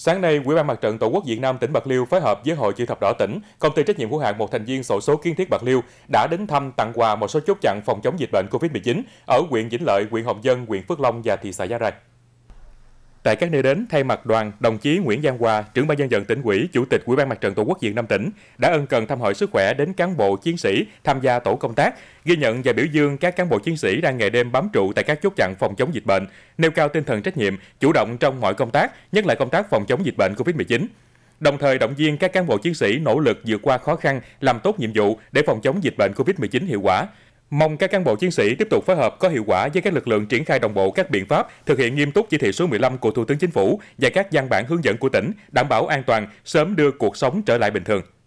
Sáng nay, Ủy ban Mặt trận Tổ quốc Việt Nam tỉnh Bạc Liêu phối hợp với Hội Chữ thập đỏ tỉnh, công ty trách nhiệm hữu hạn một thành viên sổ số kiến thiết Bạc Liêu đã đến thăm tặng quà một số chốt chặn phòng chống dịch bệnh COVID-19 ở huyện Vĩnh Lợi, huyện Hồng Dân, huyện Phước Long và thị xã Gia Rai. Tại các nơi đến, thay mặt đoàn, đồng chí Nguyễn Giang Hòa, trưởng ban dân vận tỉnh ủy, chủ tịch Ủy ban Mặt trận Tổ quốc Việt Nam tỉnh đã ân cần thăm hỏi sức khỏe đến cán bộ chiến sĩ tham gia tổ công tác, ghi nhận và biểu dương các cán bộ chiến sĩ đang ngày đêm bám trụ tại các chốt chặn phòng chống dịch bệnh, nêu cao tinh thần trách nhiệm, chủ động trong mọi công tác, nhất là công tác phòng chống dịch bệnh COVID-19 đồng thời động viên các cán bộ chiến sĩ nỗ lực vượt qua khó khăn, làm tốt nhiệm vụ để phòng chống dịch bệnh COVID-19 hiệu quả. Mong các cán bộ chiến sĩ tiếp tục phối hợp có hiệu quả với các lực lượng triển khai đồng bộ các biện pháp, thực hiện nghiêm túc chỉ thị số 15 của Thủ tướng Chính phủ và các văn bản hướng dẫn của tỉnh, đảm bảo an toàn, sớm đưa cuộc sống trở lại bình thường.